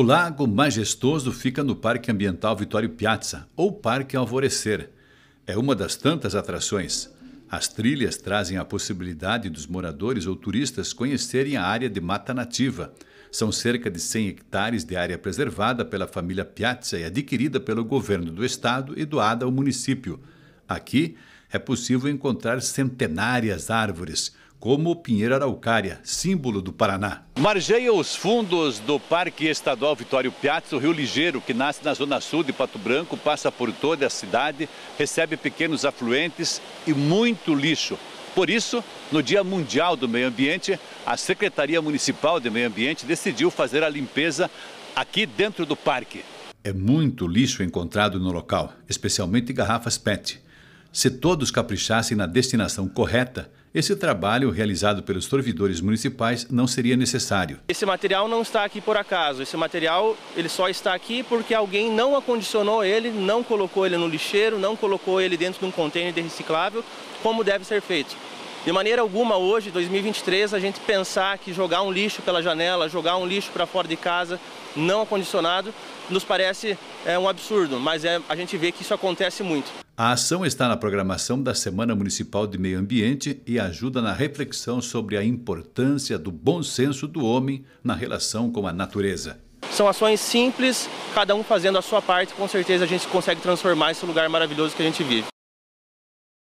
O Lago Majestoso fica no Parque Ambiental Vitório Piazza, ou Parque Alvorecer. É uma das tantas atrações. As trilhas trazem a possibilidade dos moradores ou turistas conhecerem a área de mata nativa. São cerca de 100 hectares de área preservada pela família Piazza e adquirida pelo governo do estado e doada ao município. Aqui é possível encontrar centenárias árvores, como Pinheira Araucária, símbolo do Paraná. Margeia os fundos do Parque Estadual Vitório Piazza, o Rio Ligeiro, que nasce na zona sul de Pato Branco, passa por toda a cidade, recebe pequenos afluentes e muito lixo. Por isso, no Dia Mundial do Meio Ambiente, a Secretaria Municipal de Meio Ambiente decidiu fazer a limpeza aqui dentro do parque. É muito lixo encontrado no local, especialmente garrafas PET. Se todos caprichassem na destinação correta, esse trabalho realizado pelos torvidores municipais não seria necessário. Esse material não está aqui por acaso. Esse material ele só está aqui porque alguém não acondicionou ele, não colocou ele no lixeiro, não colocou ele dentro de um contêiner de reciclável, como deve ser feito. De maneira alguma, hoje, 2023, a gente pensar que jogar um lixo pela janela, jogar um lixo para fora de casa, não acondicionado, nos parece é, um absurdo, mas é, a gente vê que isso acontece muito. A ação está na programação da Semana Municipal de Meio Ambiente e ajuda na reflexão sobre a importância do bom senso do homem na relação com a natureza. São ações simples, cada um fazendo a sua parte, com certeza a gente consegue transformar esse lugar maravilhoso que a gente vive.